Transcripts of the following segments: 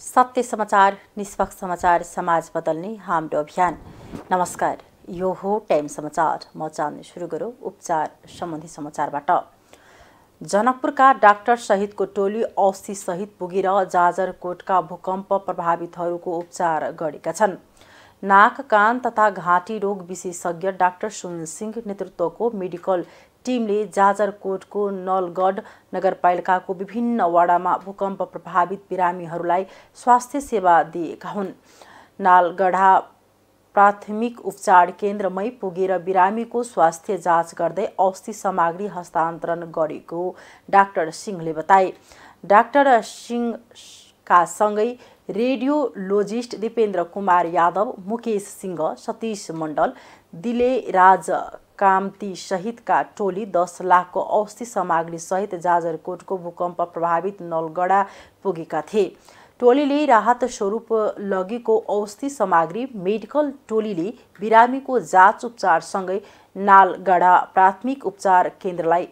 सत्य समाचार निष्पक्ष समाचार समाज बदल्ने हाम्रो अभियान नमस्कार यो हो टाइम समाचार म चाहने सुरु गरौँ उपचार सम्बन्धी समाचारबाट जनकपुरका डाक्टर सहितको टोली सहित पुगेर जाजरकोटका भूकम्प प्रभावितहरूको उपचार गरेका छन् नाक कान तथा घाँटी रोग विशेषज्ञ डाक्टर सुन सिंह नेतृत्वको मेडिकल टिमले जाजरकोटको नलगढ नगरपालिकाको विभिन्न वडामा भूकम्प प्रभावित बिरामीहरूलाई स्वास्थ्य सेवा दिएका हुन् नालगढा प्राथमिक उपचार केन्द्रमै पुगेर बिरामीको स्वास्थ्य जाँच गर्दै औषधि सामग्री हस्तान्तरण गरेको डाक्टर सिंहले बताए डाक्टर सिंहका सँगै रेडियोलोजिस्ट दिपेन्द्र कुमार यादव मुकेश सिंह सतीश मण्डल दिले राज काम्ती सहितका टोली दस लाखको औषधि सहित जाजरकोटको भूकम्प प्रभावित नलगडा पुगेका थिए टोलीले राहत स्वरूप लगेको औषधि सामग्री मेडिकल टोलीले बिरामीको जाँच उपचारसँगै नालगढा प्राथमिक उपचार केन्द्रलाई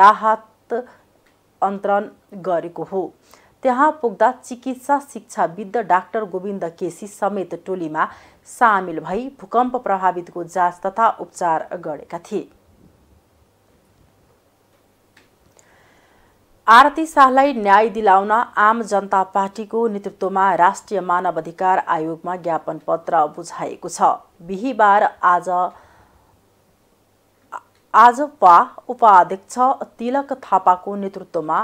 राहत अन्तरण गरेको हो त्यहाँ पुग्दा चिकित्सा शिक्षाविद्ध डाक्टर गोविन्द केसी समेत टोलीमा सामेल भई भूकम्प प्रभावितको जाँच तथा उपचार गरेका थिए आरती शाहलाई न्याय दिलाउन आम जनता पार्टीको नेतृत्वमा राष्ट्रिय मानवाधिकार आयोगमा ज्ञापन पत्र बुझाएको छ बिहिबार आज आजपा उपाध्यक्ष तिलक थापाको नेतृत्वमा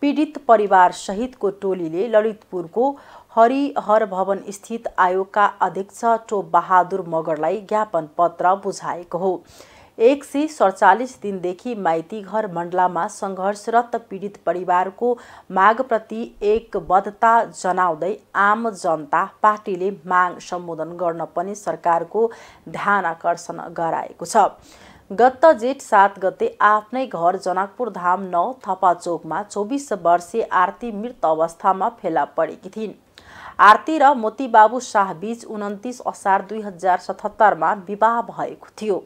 पीडित परिवार परिवारसहितको टोलीले ललितपुरको हरिहर भवन स्थित आयोगका अध्यक्ष टोप बहादुर मगरलाई ज्ञापन पत्र बुझाएको हो एक सय सडचालिस दिनदेखि माइतीघर मण्डलामा सङ्घर्षरत पीडित परिवारको मागप्रति एकबद्धता जनाउँदै आम जनता पार्टीले माग सम्बोधन गर्न पनि सरकारको ध्यान आकर्षण गराएको छ गत जेठ सात गते आफ्नै घर जनकपुर धाम नौ थपा चोकमा चौबिस वर्षीय आरती मृत अवस्थामा फेला परेकी थिइन् आरती र मोतीबाबु शाहबीच उन्तिस असार दुई हजार सतहत्तरमा विवाह भएको थियो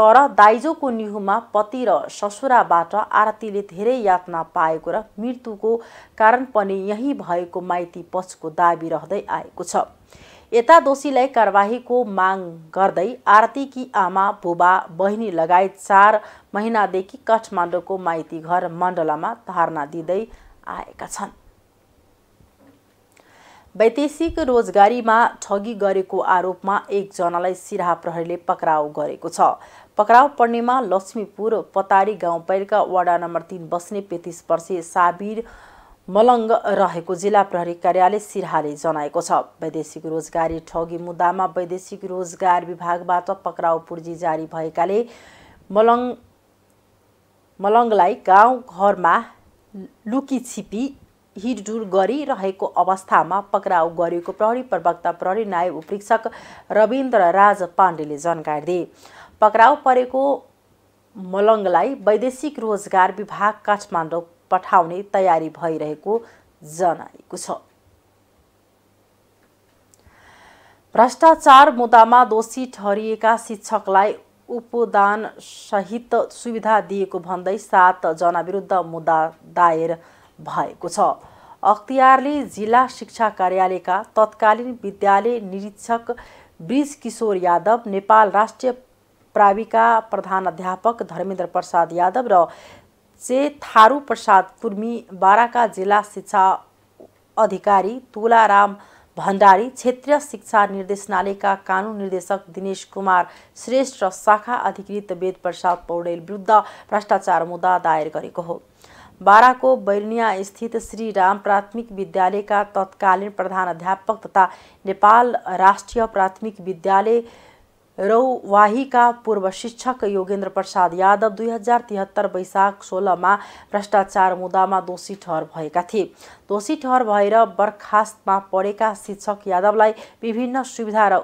तर दाइजोको निहुमा पति र ससुराबाट आरतीले धेरै यातना पाएको र मृत्युको कारण पनि यहीँ भएको माइती पछको दावी रहँदै आएको छ यता दोषीलाई कारवाहीको माग गर्दै आरतीकी आमा बुबा बहिनी लगायत चार महिनादेखि काठमाडौँको माइती घर मण्डलामा धारणा दिँदै आएका छन् वैदेशिक रोजगारीमा ठगी गरेको आरोपमा एकजनालाई सिराहा प्रहरीले पक्राउ गरेको छ पक्राउ पर्नेमा लक्ष्मीपुर पतारी गाउँपालिका वडा नम्बर तिन बस्ने पैँतिस वर्षीय साबिर मलङ्ग रहेको जिल्ला प्रहरी कार्यालय सिरहाले जनाएको छ वैदेशिक रोजगारी ठगी मुद्दामा वैदेशिक रोजगार विभागबाट पक्राउ पुर्जी जारी भएकाले मलङ मलङलाई गाउँ घरमा लुकी छिपी हिडडुल गरिरहेको अवस्थामा पक्राउ गरेको प्रहरी प्रवक्ता प्रहरी नायब उपरीक्षक रविन्द्र राज पाण्डेले जानकारी दिए पक्राउ परेको मलङ्गलाई वैदेशिक रोजगार विभाग काठमाडौँ पठाउने तयारी भइरहेको जनाएको छ भ्रष्टाचार मुद्दामा दोषी ठहरिएका शिक्षकलाई उपदान सहित सुविधा दिएको भन्दै सातजना विरुद्ध मुद्दा दायर भएको छ अख्तियारले जिल्ला शिक्षा कार्यालयका तत्कालीन विद्यालय निरीक्षक ब्रिज किशोर यादव नेपाल राष्ट्रिय प्राविका प्रधान अध्यापक धर्मेन्द्र प्रसाद यादव र चे थारू प्रसाद कुर्मी बाराका जिल्ला शिक्षा अधिकारी तुलाराम भण्डारी क्षेत्रीय शिक्षा निर्देशनालयका कानुन निर्देशक दिनेश कुमार श्रेष्ठ र शाखा अधिकृत वेद प्रसाद पौडेल विरुद्ध भ्रष्टाचार मुद्दा दायर गरेको हो बाराको बैरनिया स्थित श्री राम प्राथमिक विद्यालयका तत्कालीन प्रधान अध्यापक तथा नेपाल राष्ट्रिय प्राथमिक विद्यालय रौवाहीका पूर्व शिक्षक योगेन्द्र प्रसाद यादव दुई हजार तिहत्तर वैशाख सोह्रमा भ्रष्टाचार मुद्दामा दोषी ठहर भएका थिए दोषी ठहर भएर बर्खास्तमा पढेका शिक्षक यादवलाई विभिन्न सुविधा र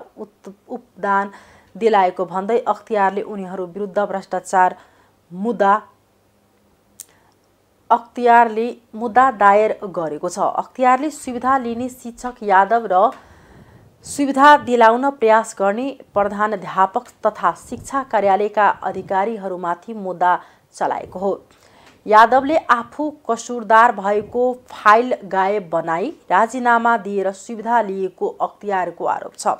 उपदान दिलाएको भन्दै अख्तियारले उनीहरू विरुद्ध भ्रष्टाचार मुद्दा अख्तियारले मुद्दा दायर गरेको छ अख्तियारले सुविधा लिने शिक्षक यादव र सुविधा दिलाउन प्रयास गर्ने अध्यापक तथा शिक्षा कार्यालयका अधिकारीहरूमाथि मुद्दा चलाएको हो यादवले आफू कसुरदार भएको फाइल गायब बनाई राजीनामा दिएर सुविधा लिएको अख्तियारको आरोप छ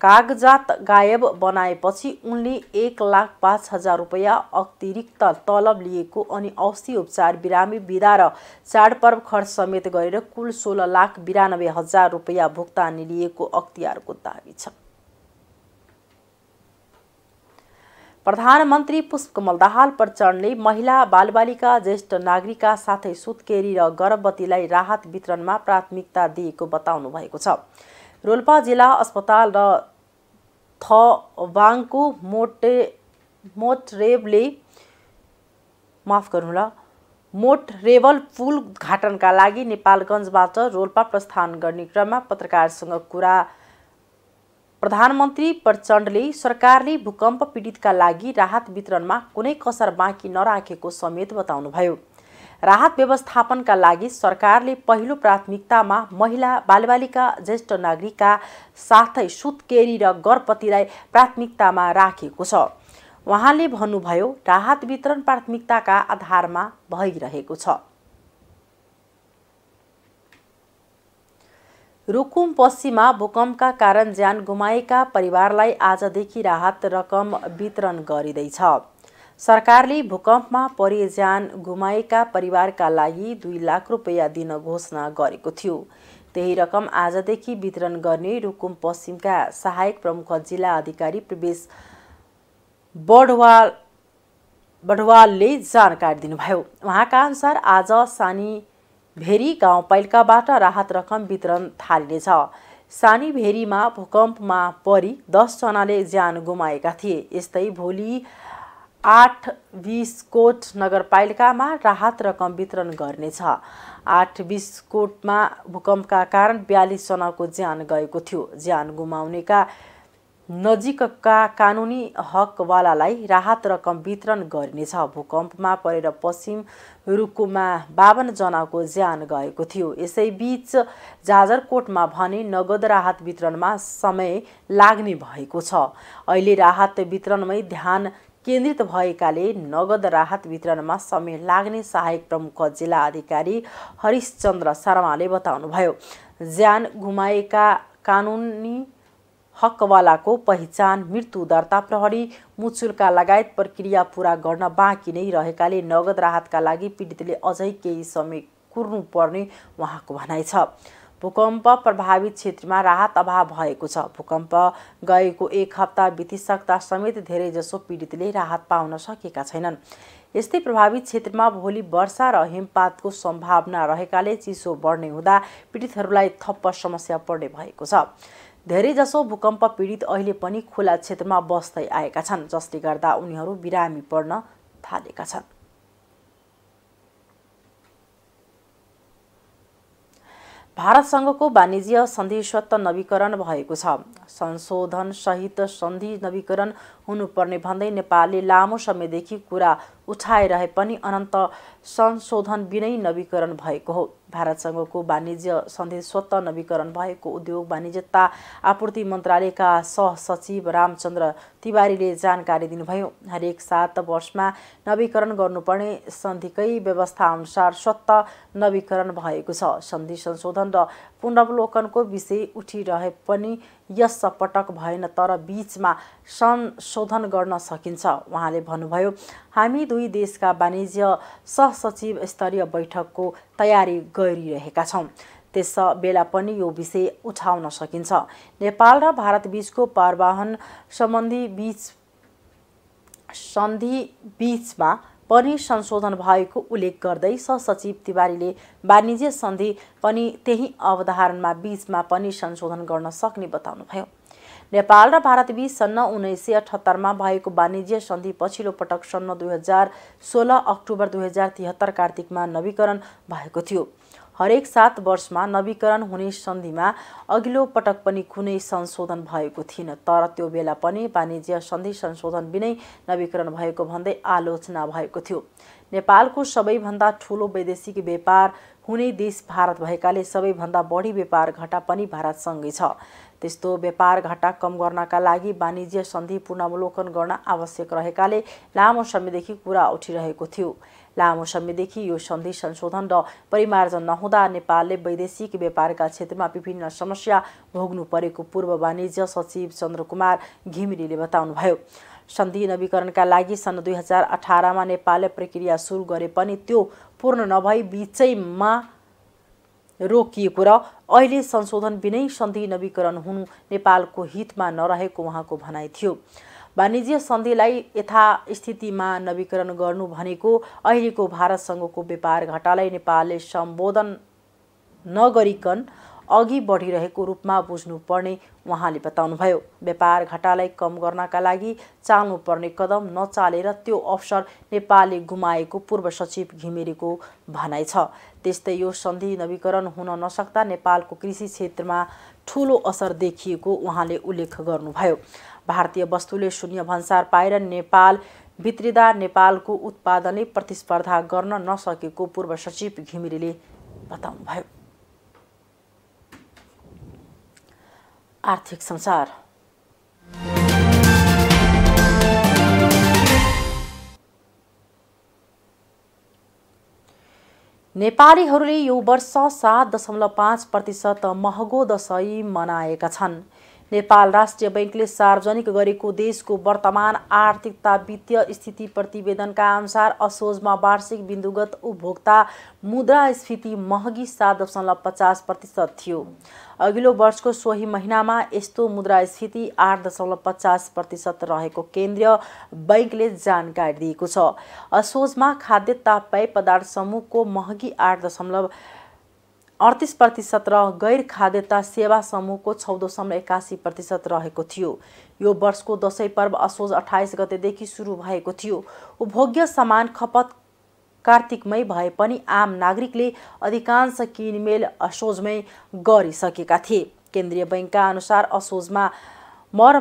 कागजात गायब बनाएपछि उनले एक लाख पाँच हजार रुपियाँ अतिरिक्त तलब लिएको अनि औषधि उपचार बिरामी विधा र चाडपर्व खर्च समेत गरेर कुल सोह्र लाख बिरानब्बे हजार रुपियाँ भुक्तानी लिएको अख्तियारको दावी छ प्रधानमन्त्री पुष्पकमल दाहाल प्रचण्डले महिला बालबालिका ज्येष्ठ नागरिकका साथै सुत्केरी र गर्भवतीलाई राहत वितरणमा प्राथमिकता दिएको बताउनु भएको छ रोल्पा जिल्ला अस्पताल र थवाङको मोटे मोटरेबले माफ गर्नु ल मोटरेबल पुल उद्घाटनका लागि नेपालगञ्जबाट रोल्पा प्रस्थान गर्ने क्रममा पत्रकारसँग कुरा प्रधानमन्त्री प्रचण्डले सरकारले भूकम्प पीडितका लागि राहत वितरणमा कुनै कसर बाँकी नराखेको समेत बताउनुभयो राहत व्यवस्थापनका लागि सरकारले पहिलो प्राथमिकतामा महिला बालबालिका ज्येष्ठ नागरिकका साथै सुत्केरी र गर्भवतीलाई प्राथमिकतामा राखेको छ उहाँले भन्नुभयो राहत वितरण प्राथमिकताका आधारमा भइरहेको छ रुकुम पश्चिममा भूकम्पका कारण ज्यान गुमाएका परिवारलाई आजदेखि राहत रकम वितरण गरिँदैछ सरकारले भूकम्पमा परिज्यान गुमाएका परिवारका लागि दुई लाख रुपियाँ दिन घोषणा गरेको थियो त्यही रकम आजदेखि वितरण गर्ने रुकुम पश्चिमका सहायक प्रमुख जिल्ला अधिकारी प्रवेश बढवाल बढवालले जानकारी दिनुभयो उहाँका अनुसार आज सानी भेरी गाउँपालिकाबाट राहत रकम वितरण थालिनेछ सानी भेरीमा भूकम्पमा परी दसजनाले ज्यान गुमाएका थिए यस्तै भोलि आठ बिसकोट नगरपालिकामा राहत रकम वितरण गर्नेछ आठ बिसकोटमा भूकम्पका कारण बयालिसजनाको ज्यान गएको थियो ज्यान गुमाउनेका नजिकका कानुनी हकवालालाई राहत रकम वितरण गर्नेछ भूकम्पमा परेर पश्चिम रुकुमा बावन्नजनाको ज्यान गएको थियो यसैबीच जाजरकोटमा भने नगद राहत वितरणमा समय लाग्ने भएको छ अहिले राहत वितरणमै ध्यान केन्द्रित भएकाले नगद राहत वितरणमा समय लाग्ने सहायक प्रमुख जिल्ला अधिकारी हरिशन्द्र शर्माले बताउनुभयो ज्यान गुमाएका कानुनी हकवालाको पहिचान मृत्यु दर्ता प्रहरी मुचुल्का लगायत प्रक्रिया पुरा गर्न बाँकी नै रहेकाले नगद राहतका लागि पीडितले अझै केही समय कुर्नुपर्ने उहाँको भनाइ छ भूकम्प प्रभावित क्षेत्रमा राहत अभाव भएको छ भूकम्प गएको एक हप्ता बितिसक्दा समेत धेरैजसो पीडितले राहत पाउन सकेका छैनन् यस्तै प्रभावित क्षेत्रमा भोलि वर्षा र हिमपातको सम्भावना रहेकाले चिसो बढ्ने हुँदा पीडितहरूलाई थप्प समस्या पर्ने भएको छ धेरैजसो भूकम्प पीडित अहिले पनि खुला क्षेत्रमा बस्दै आएका छन् जसले गर्दा उनीहरू बिरामी पर्न थालेका छन् भारतसँगको वाणिज्य सन्धि स्वत नवीकरण भएको छ सहित सन्धि नवीकरण हुनुपर्ने भन्दै नेपालले लामो समयदेखि कुरा उठाइरहे पनि अनन्त संशोधन बिनै नवीकरण भएको हो भारतसँगको वाणिज्य सन्धि स्वत नवीकरण भएको उद्योग वाणिज्यता आपूर्ति मन्त्रालयका सहसचिव रामचन्द्र तिवारीले जानकारी दिनुभयो हरेक सात वर्षमा नवीकरण गर्नुपर्ने सन्धिकै व्यवस्था अनुसार स्वत नवीकरण भएको छ सन्धि संशोधन र पुनरावलोकनको विषय उठिरहे पनि यस पटक भएन तर बिचमा संशोधन गर्न सकिन्छ उहाँले भन्नुभयो हामी दुई देशका वाणिज्य सहसचिव स्तरीय बैठकको तयारी गरिरहेका छौँ त्यस बेला पनि यो विषय उठाउन सकिन्छ नेपाल र बीचको पारवाहन सम्बन्धी बीच सन्धि बीचमा पनि संशोधन भएको उल्लेख गर्दै सहसचिव तिवारीले वाणिज्य सन्धि पनि त्यही अवधारणमा बीचमा पनि संशोधन गर्न सक्ने बताउनुभयो नेपाल र भारतबीच सन् उन्नाइस सय अठहत्तरमा भएको वाणिज्य सन्धि पछिल्लो पटक सन् दुई हजार सोह्र अक्टोबर दुई हजार तिहत्तर कार्तिकमा नवीकरण भएको थियो हरेक सात वर्षमा नवीकरण हुने सन्धिमा अघिल्लो पटक पनि कुनै संशोधन भएको थिएन तर त्यो बेला पनि वाणिज्य सन्धि संशोधन बिनै नवीकरण भएको भन्दै आलोचना भएको थियो नेपालको सबैभन्दा ठुलो वैदेशिक व्यापार हुने देश भारत भएकाले सबैभन्दा बढी व्यापार घाटा पनि भारतसँगै छ त्यस्तो व्यापार घाटा कम गर्नका लागि वाणिज्य सन्धि पुनवलोकन गर्न आवश्यक रहेकाले लामो समयदेखि कुरा उठिरहेको थियो लामो समयदेखि यो सन्धि संशोधन र परिमार्जन नहुँदा नेपालले वैदेशिक व्यापारका क्षेत्रमा विभिन्न समस्या भोग्नु परेको पूर्व वाणिज्य सचिव चन्द्रकुमार घिमिरेले बताउनुभयो सन्धि नवीकरणका लागि सन् दुई हजार अठारमा नेपालले प्रक्रिया सुरु गरे पनि त्यो पूर्ण नभई बिचैमा रोकिएको र अहिले संशोधन बिनै सन्धि नवीकरण हुनु नेपालको हितमा नरहेको उहाँको भनाइ थियो वाणिज्य सन्धिलाई यथास्थितिमा नवीकरण गर्नु भनेको अहिलेको भारतसँगको व्यापार घाटालाई नेपालले सम्बोधन नगरिकन अघि बढिरहेको रूपमा बुझ्नुपर्ने उहाँले बताउनुभयो व्यापार घाटालाई कम गर्नका लागि चाल्नुपर्ने कदम नचालेर त्यो अवसर नेपालले गुमाएको पूर्व सचिव घिमिरेको भनाइ छ त्यस्तै यो सन्धि नवीकरण हुन नसक्दा नेपालको कृषि क्षेत्रमा ठुलो असर देखिएको उहाँले उल्लेख गर्नुभयो भारतीय वस्तुले शून्य भन्सार पाएर नेपाल भित्रिँदा नेपालको उत्पादनले प्रतिस्पर्धा गर्न नसकेको पूर्व सचिव घिमिरेले बताउनुभयो आर्थिक संसार नेपालीहरूले यो वर्ष सात दशमलव पाँच प्रतिशत महँगो दसैँ मनाएका छन् नेपाल राष्ट्रिय बैङ्कले सार्वजनिक गरेको देशको वर्तमान आर्थिकता वित्तीय स्थिति प्रतिवेदनका अनुसार असोजमा वार्षिक बिन्दुगत उपभोक्ता मुद्रास्फीति महगी सात दशमलव पचास प्रतिशत थियो अघिल्लो वर्षको सोही महिनामा यस्तो मुद्रास्फीति आठ दशमलव पचास प्रतिशत रहेको केन्द्रीय बैङ्कले जानकारी दिएको छ असोजमा खाद्य तापय पदार्थ समूहको महगी आठ दशमलव अडतिस प्रतिशत र गैर खाद्यता सेवा समूहको दशमलव एकासी प्रतिशत रहेको थियो यो वर्षको दसैँ पर्व असोज अठाइस गतेदेखि सुरु भएको थियो उपभोग्य सामान खपत कार्तिकमै भए पनि आम नागरिकले अधिकांश किनमेल असोजमै गरिसकेका थिए केन्द्रीय बैङ्कका अनुसार असोजमा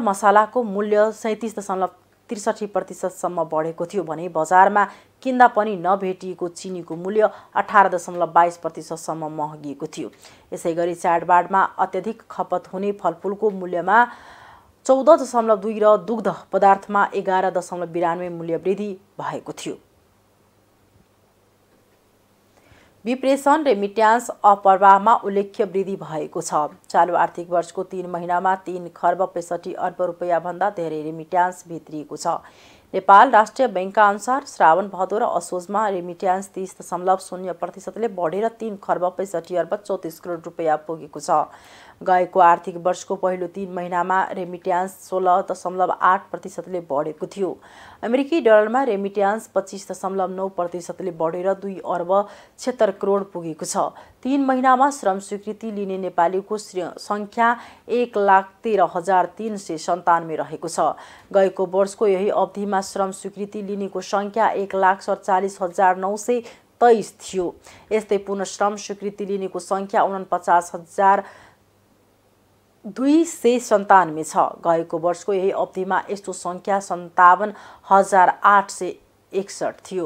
मसालाको मूल्य सैँतिस दशमलव त्रिसठी प्रतिशतसम्म बढेको थियो भने बजारमा किन्दा पनि नभेटिएको चिनीको मूल्य अठार दशमलव बाइस प्रतिशतसम्म महँगिएको थियो यसै गरी चाडबाडमा अत्यधिक खपत हुने फलफुलको मूल्यमा चौध दशमलव दुई र दुग्ध पदार्थमा एघार दशमलव बिरानब्बे मूल्य वृद्धि भएको थियो डिप्रेसन रेमिट्यान्स मिट्यान्स अप्रवाहमा उल्लेख्य वृद्धि भएको छ चालु आर्थिक वर्षको तिन महिनामा तिन खर्ब पैँसठी अर्ब रुपियाँभन्दा धेरै रेमिट्यान्स भित्रिएको छ नेपाल राष्ट्रिय ब्याङ्कका अनुसार श्रावण भदो र असोजमा रेमिट्यान्स तिस दशमलव शून्य प्रतिशतले बढेर तिन खर्ब पैँसठी अर्ब चौतिस करोड रुपियाँ पुगेको छ गएको आर्थिक वर्षको पहिलो तीन महिनामा रेमिट्यान्स सोह्र दशमलव आठ प्रतिशतले बढेको थियो अमेरिकी डलरमा रेमिट्यान्स पच्चिस दशमलव नौ प्रतिशतले बढेर दुई अर्ब छत्तर करोड पुगेको छ तीन महिनामा श्रम स्वीकृति लिने नेपालीको सङ्ख्या एक लाख तेह्र हजार तिन सय सन्तानब्बे रहेको छ गएको वर्षको यही अवधिमा श्रम स्वीकृति लिनेको सङ्ख्या एक लाख सडचालिस हजार नौ सय तेइस थियो यस्तै पुनः श्रम स्वीकृति लिनेको सङ्ख्या उनपचास हजार दुई सय सन्तानब्बे छ गएको वर्षको यही अवधिमा यस्तो सङ्ख्या सन्तावन हजार आठ सय एकसठ थियो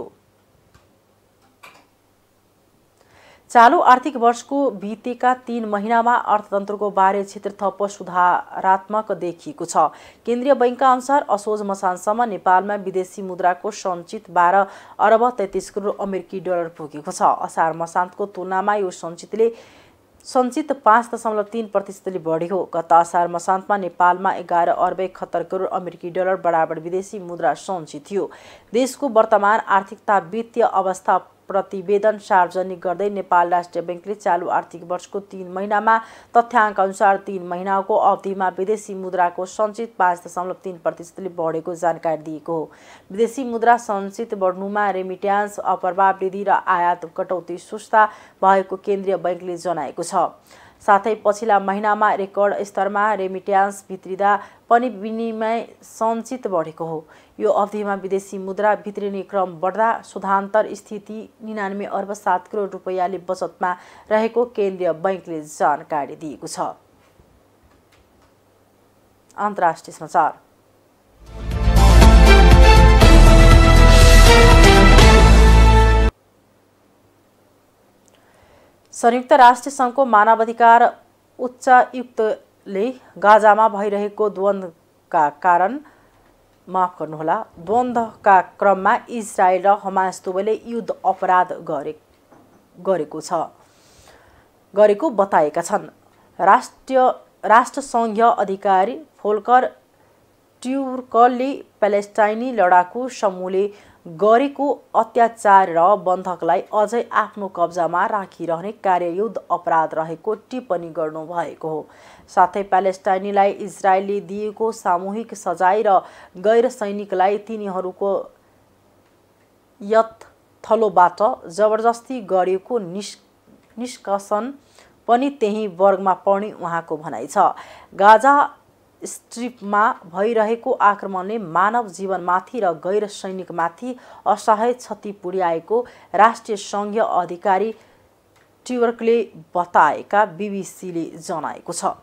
चालु आर्थिक वर्षको बितेका तीन महिनामा अर्थतन्त्रको बारे क्षेत्र थप सुधारात्मक देखिएको छ केन्द्रीय बैङ्कका अनुसार असोज मसानसम्म नेपालमा विदेशी मुद्राको सञ्चित बाह्र अर्ब तेत्तिस करोड अमेरिकी डलर पुगेको छ असार मसान्तको तुलनामा यो सञ्चितले सञ्चित पाँच दशमलव तिन प्रतिशतले हो गत असार मसान्तमा नेपालमा एघार अर्ब एकहत्तर करोड अमेरिकी डलर बराबर विदेशी मुद्रा सञ्चित थियो देशको वर्तमान आर्थिकता वित्तीय अवस्था प्रतिवेदन सार्वजनिक गर्दै नेपाल राष्ट्रिय ब्याङ्कले चालु आर्थिक वर्षको तिन महिनामा तथ्याङ्क अनुसार तिन महिनाको अवधिमा विदेशी मुद्राको सञ्चित पाँच दशमलव तिन प्रतिशतले बढेको जानकारी दिएको हो विदेशी मुद्रा सञ्चित बढ्नुमा रेमिट्यान्स अप्रभाव वृद्धि र आयात कटौती सुस्ता भएको केन्द्रीय ब्याङ्कले जनाएको छ साथै पछिल्ला महिनामा रेकर्ड स्तरमा रेमिट्यान्स भित्रिँदा पनि विनिमय सञ्चित बढेको हो यो अवधिमा विदेशी मुद्रा भित्रिने क्रम बढ्दा सुधान्तर स्थिति निनानब्बे अर्ब सात करोड रुपियाँले बचतमा रहेको केन्द्रीय बैङ्कले जानकारी दिएको छ अन्तर्राष्ट्रिय समाचार संयुक्त राष्ट्र सङ्घको मानवाधिकार उच्चायुक्तले गाजामा भइरहेको द्वन्द्वका कारण माफ गर्नुहोला द्वन्द्वका क्रममा इजरायल र हमास दुवैले युद्ध अपराध गरे गरेको छ गरेको बताएका छन् राष्ट्रिय राष्ट्रसङ्घीय अधिकारी फोलकर ट्युर्कले प्यालेस्टाइनी लडाकु समूहले गरेको अत्याचार र बन्धकलाई अझै आफ्नो कब्जामा राखिरहने कार्ययुद्ध अपराध रहेको टिप्पणी गर्नुभएको हो साथै प्यालेस्टाइनीलाई इजरायलले दिएको सामूहिक सजाय र गैर सैनिकलाई तिनीहरूको यथलोबाट जबरजस्ती गरेको निष्कासन निष्कसन पनि त्यही वर्गमा पर्ने उहाँको भनाइ छ गाजा स्ट्रिपमा भइरहेको आक्रमणले मानव जीवनमाथि र गैर सैनिकमाथि असहाय क्षति पुर्याएको राष्ट्रिय सङ्घीय अधिकारी ट्युवर्कले बताएका बिबिसीले जनाएको छ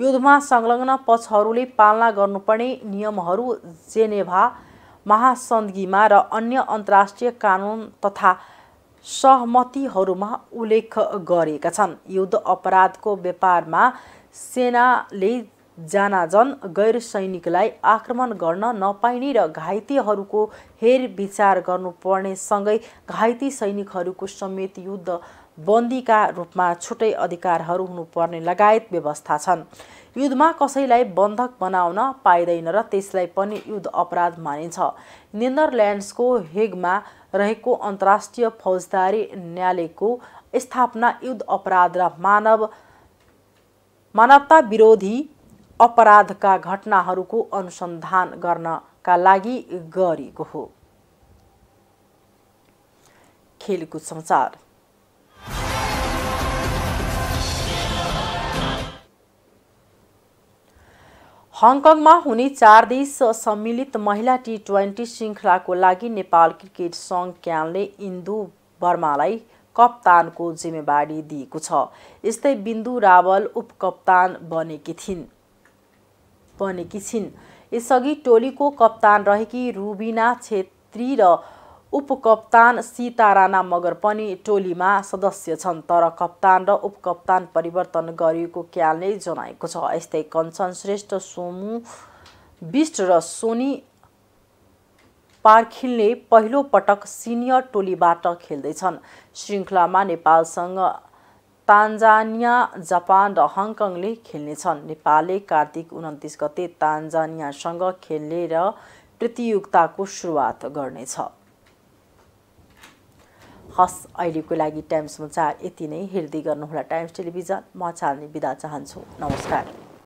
युद्धमा संलग्न पक्षहरूले पालना गर्नुपर्ने नियमहरू जेनेभा महासन्धिमा र अन्य अन्तर्राष्ट्रिय कानुन तथा सहमतिहरूमा उल्लेख गरेका छन् युद्ध अपराधको व्यापारमा सेनाले जानाजन गैर सैनिकलाई आक्रमण गर्न नपाइने र घाइतेहरूको हेरविचार गर्नुपर्ने सँगै घाइते सैनिकहरूको समेत युद्ध बन्दीका रूपमा छुट्टै अधिकारहरू हुनुपर्ने लगायत व्यवस्था छन् युद्धमा कसैलाई बन्धक बनाउन पाइँदैन र त्यसलाई पनि युद्ध अपराध मानिन्छ नेदरल्यान्ड्सको हेगमा रहेको अन्तर्राष्ट्रिय फौजदारी न्यायालयको स्थापना युद्ध अपराध र मानव मानवता विरोधी अपराधका घटनाहरूको अनुसन्धान गर्नका लागि गरिएको हो खेलकुद समाचार हङकङमा हुने चार देश सम्मिलित महिला टी ट्वेन्टी श्रृङ्खलाको लागि नेपाल क्रिकेट सङ्घ क्यानले इन्दु वर्मालाई कप्तानको जिम्मेवारी दिएको छ यस्तै बिन्दु रावल उपकप्तान बनेकी थिइन् बनेकी छिन् यसअघि टोलीको कप्तान रहेकी रुबिना छेत्री र उपकप्तान सीता राणा मगर पनि टोलीमा सदस्य छन् तर कप्तान र उपकप्तान परिवर्तन गरिएको क्यालले जनाएको छ यस्तै कञ्चन श्रेष्ठ सोमु बिष्ट र सोनी पार्खिलले पहिलो पटक सिनियर टोलीबाट खेल्दैछन् श्रृङ्खलामा नेपालसँग तान्जानिया जापान र हङकङले खेल्नेछन् नेपालले कार्तिक उन्तिस गते तान्जानियासँग खेल्ने र प्रतियोगिताको सुरुवात गर्नेछ हस् अहिलेको लागि टाइम्स समाचार यति नै हेर्दै गर्नुहोला टाइम्स टेलिभिजन म छाल्ने बिदा चाहन्छु नमस्कार